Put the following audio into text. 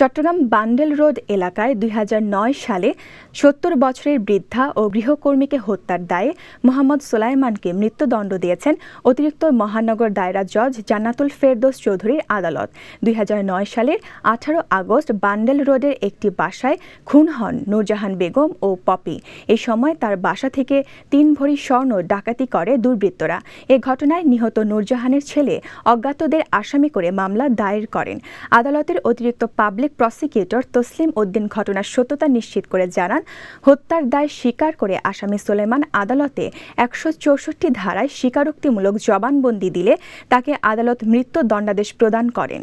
Chittagong bundle road এলাকায় দুই সালে সত্তর বছরের বৃদ্ধা ও গৃহকর্মীকে হত্যার দায়ে মোহাম্মদ সোলাইমানকে মৃত্যুদণ্ড দিয়েছেন অতিরিক্ত মহানগর দায়রা জজ জান্নাতুল ফেরদোস চৌধুরীর আদালত দুই সালের আঠারো আগস্ট বান্ডেল রোডের একটি বাসায় খুন হন নূরজাহান বেগম ও পপি এ সময় তার বাসা থেকে তিন ভরি স্বর্ণ ডাকাতি করে দুর্বৃত্তরা এ ঘটনায় নিহত নূরজাহানের ছেলে অজ্ঞাতদের আসামি করে মামলা দায়ের করেন আদালতের অতিরিক্ত পাবলিক সাবেক প্রসিকিউটর তসলিম উদ্দিন ঘটনার সত্যতা নিশ্চিত করে জানান হত্যার দায় স্বীকার করে আসামি সোলেমান আদালতে একশো চৌষট্টি ধারায় স্বীকারোক্তিমূলক জবানবন্দি দিলে তাকে আদালত মৃত্যু দণ্ডাদেশ প্রদান করেন